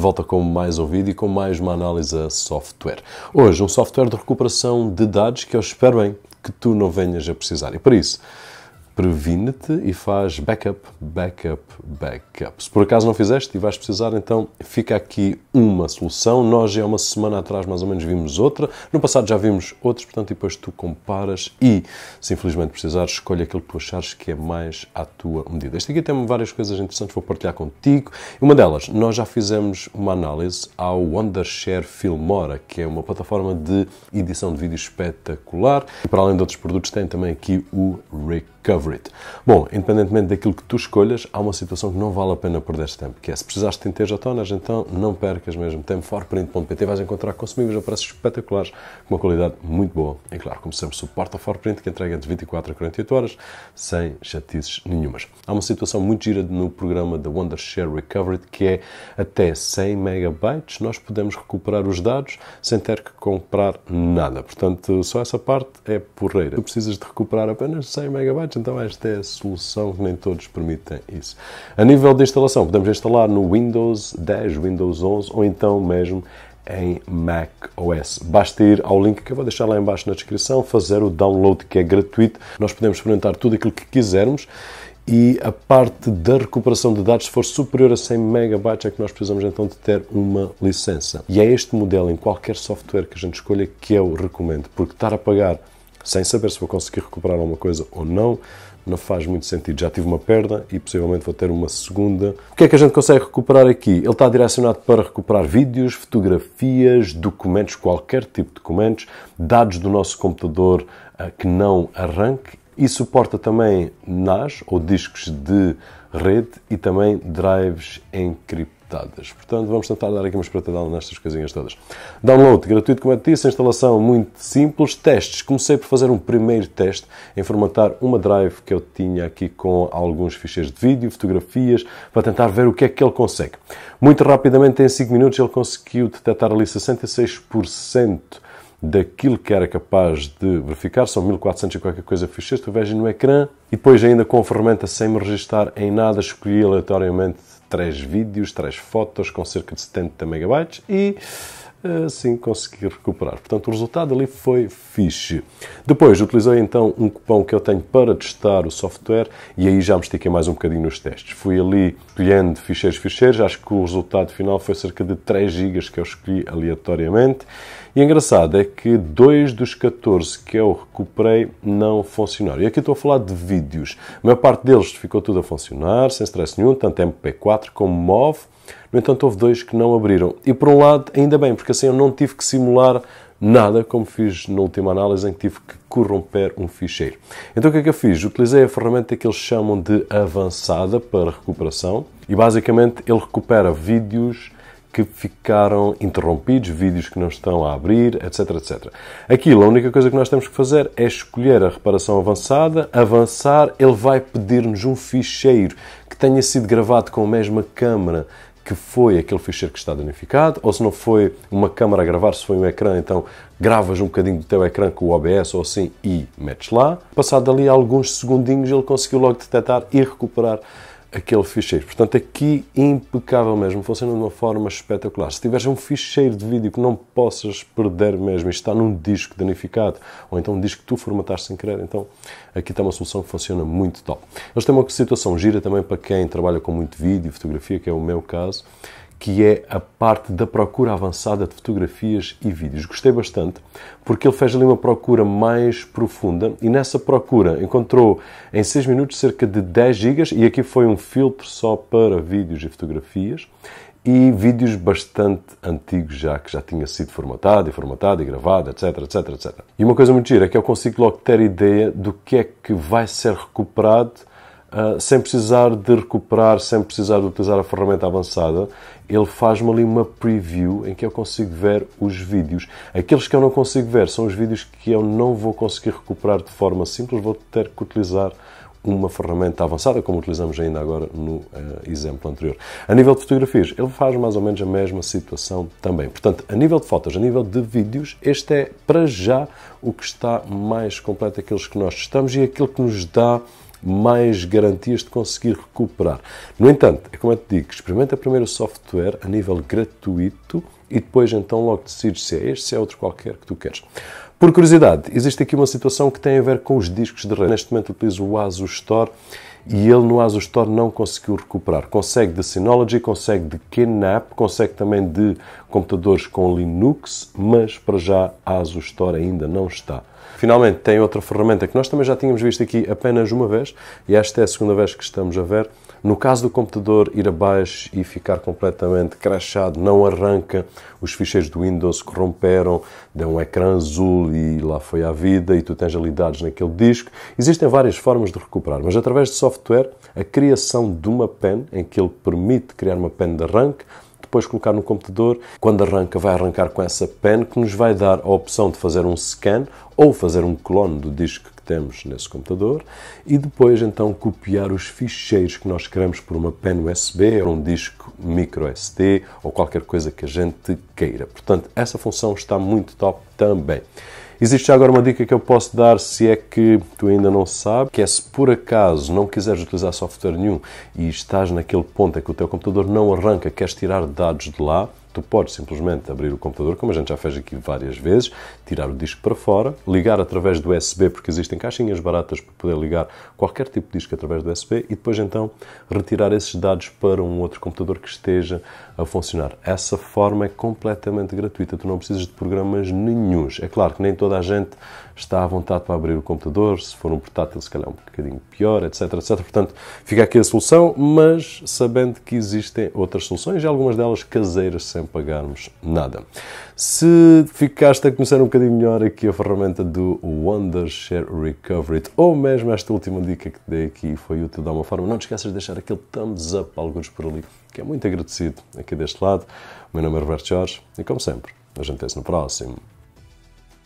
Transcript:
De volta com mais ouvido e com mais uma análise a software. Hoje, um software de recuperação de dados que eu espero bem que tu não venhas a precisar. E para isso, previne-te e faz backup, backup, backup. Se por acaso não fizeste e vais precisar, então fica aqui uma solução. Nós já há uma semana atrás mais ou menos vimos outra, no passado já vimos outros, portanto depois tu comparas e, se infelizmente precisares, escolhe aquilo que tu achares que é mais à tua medida. Este aqui tem várias coisas interessantes, vou partilhar contigo. Uma delas, nós já fizemos uma análise ao Wondershare Filmora, que é uma plataforma de edição de vídeo espetacular. E para além de outros produtos, tem também aqui o Recovery it. Bom, independentemente daquilo que tu escolhas, há uma situação que não vale a pena perder tempo, que é se precisares de tintas tonas então não percas mesmo tempo. Forprint.pt vais encontrar consumíveis a preços espetaculares, com uma qualidade muito boa. E claro, como sempre, suporta a Forprint, que entrega de 24 a 48 horas, sem chatices nenhumas. Há uma situação muito gira no programa da Wondershare Recovery, que é até 100 megabytes nós podemos recuperar os dados sem ter que comprar nada. Portanto, só essa parte é porreira. Tu precisas de recuperar apenas 100 megabytes, então então, esta é a solução que nem todos permitem isso. A nível de instalação, podemos instalar no Windows 10, Windows 11 ou então mesmo em Mac OS. Basta ir ao link que eu vou deixar lá embaixo na descrição, fazer o download que é gratuito. Nós podemos experimentar tudo aquilo que quisermos e a parte da recuperação de dados, se for superior a 100 MB, é que nós precisamos então de ter uma licença. E é este modelo em qualquer software que a gente escolha que eu recomendo, porque estar a pagar sem saber se vou conseguir recuperar alguma coisa ou não, não faz muito sentido. Já tive uma perda e possivelmente vou ter uma segunda. O que é que a gente consegue recuperar aqui? Ele está direcionado para recuperar vídeos, fotografias, documentos, qualquer tipo de documentos, dados do nosso computador eh, que não arranque e suporta também NAS ou discos de rede e também drives encriptados limitadas. Portanto, vamos tentar dar aqui uma espratadela nestas coisinhas todas. Download gratuito, como eu disse, instalação muito simples. Testes. Comecei por fazer um primeiro teste em formatar uma drive que eu tinha aqui com alguns ficheiros de vídeo, fotografias, para tentar ver o que é que ele consegue. Muito rapidamente, em 5 minutos, ele conseguiu detectar ali 66% daquilo que era capaz de verificar, são 1400 e qualquer coisa ficheiros, tu vejas no ecrã, e depois ainda com a ferramenta sem me registar em nada, escolhi aleatoriamente traz vídeos, traz fotos com cerca de 70 megabytes e assim consegui recuperar. Portanto, o resultado ali foi fixe. Depois, utilizei então um cupom que eu tenho para testar o software e aí já me estiquei mais um bocadinho nos testes. Fui ali colhendo ficheiros, ficheiros, acho que o resultado final foi cerca de 3 GB que eu escolhi aleatoriamente. E engraçado é que dois dos 14 que eu recuperei não funcionaram. E aqui estou a falar de vídeos. A maior parte deles ficou tudo a funcionar, sem stress nenhum, tanto MP4 como MOV. No entanto, houve dois que não abriram. E por um lado, ainda bem, porque assim eu não tive que simular nada, como fiz na última análise em que tive que corromper um ficheiro. Então o que é que eu fiz? Utilizei a ferramenta que eles chamam de avançada para recuperação e basicamente ele recupera vídeos que ficaram interrompidos, vídeos que não estão a abrir, etc, etc. Aquilo, a única coisa que nós temos que fazer é escolher a reparação avançada, avançar, ele vai pedir-nos um ficheiro que tenha sido gravado com a mesma câmera que foi aquele ficheiro que está danificado, ou se não foi uma câmara a gravar, se foi um ecrã, então gravas um bocadinho do teu ecrã com o OBS ou assim e metes lá. Passado ali alguns segundinhos, ele conseguiu logo detectar e recuperar aquele ficheiro. Portanto, aqui impecável mesmo, funciona de uma forma espetacular. Se tiveres um ficheiro de vídeo que não possas perder mesmo, está num disco danificado, ou então um disco que tu formataste sem querer, então aqui está uma solução que funciona muito top. Eles têm uma situação gira também para quem trabalha com muito vídeo, fotografia, que é o meu caso, que é a parte da procura avançada de fotografias e vídeos. Gostei bastante porque ele fez ali uma procura mais profunda e nessa procura encontrou em 6 minutos cerca de 10 gigas e aqui foi um filtro só para vídeos e fotografias e vídeos bastante antigos já, que já tinha sido formatado e formatado e gravado, etc, etc, etc. E uma coisa muito gira é que eu consigo logo ter ideia do que é que vai ser recuperado Uh, sem precisar de recuperar, sem precisar de utilizar a ferramenta avançada, ele faz-me ali uma preview em que eu consigo ver os vídeos. Aqueles que eu não consigo ver são os vídeos que eu não vou conseguir recuperar de forma simples, vou ter que utilizar uma ferramenta avançada, como utilizamos ainda agora no uh, exemplo anterior. A nível de fotografias, ele faz mais ou menos a mesma situação também. Portanto, a nível de fotos, a nível de vídeos, este é para já o que está mais completo, aqueles que nós testamos e aquilo que nos dá mais garantias de conseguir recuperar. No entanto, é como eu te digo, experimenta primeiro o software a nível gratuito e depois então logo decides se é este, se é outro qualquer que tu queres. Por curiosidade, existe aqui uma situação que tem a ver com os discos de rede. Neste momento utilizo o ASUS Store e ele no Asus Store não conseguiu recuperar. Consegue de Synology, consegue de Kenap, consegue também de computadores com Linux, mas para já Asus Store ainda não está. Finalmente, tem outra ferramenta que nós também já tínhamos visto aqui apenas uma vez, e esta é a segunda vez que estamos a ver, no caso do computador ir abaixo e ficar completamente crashado, não arranca, os ficheiros do Windows corromperam, deu um ecrã azul e lá foi à vida e tu tens ali dados naquele disco. Existem várias formas de recuperar, mas através de software, a criação de uma pen em que ele permite criar uma pen de arranque depois colocar no computador. Quando arranca, vai arrancar com essa pen que nos vai dar a opção de fazer um scan ou fazer um clone do disco que temos nesse computador e depois então copiar os ficheiros que nós queremos por uma pen USB ou um disco micro SD ou qualquer coisa que a gente queira. Portanto, essa função está muito top também. Existe já agora uma dica que eu posso dar se é que tu ainda não sabes, que é se por acaso não quiseres utilizar software nenhum e estás naquele ponto em que o teu computador não arranca, queres tirar dados de lá, Tu podes simplesmente abrir o computador, como a gente já fez aqui várias vezes, tirar o disco para fora, ligar através do USB, porque existem caixinhas baratas para poder ligar qualquer tipo de disco através do USB, e depois então retirar esses dados para um outro computador que esteja a funcionar. Essa forma é completamente gratuita, tu não precisas de programas nenhuns. É claro que nem toda a gente está à vontade para abrir o computador, se for um portátil, se calhar é um bocadinho pior, etc, etc. Portanto, fica aqui a solução, mas sabendo que existem outras soluções e algumas delas caseiras, sem sem pagarmos nada. Se ficaste a conhecer um bocadinho melhor aqui a ferramenta do Wondershare Recovery, ou mesmo esta última dica que te dei aqui foi útil de alguma forma, não te esqueças de deixar aquele thumbs up, para alguns por ali, que é muito agradecido aqui deste lado. O meu nome é Roberto Jorge e, como sempre, a gente vê-se no próximo.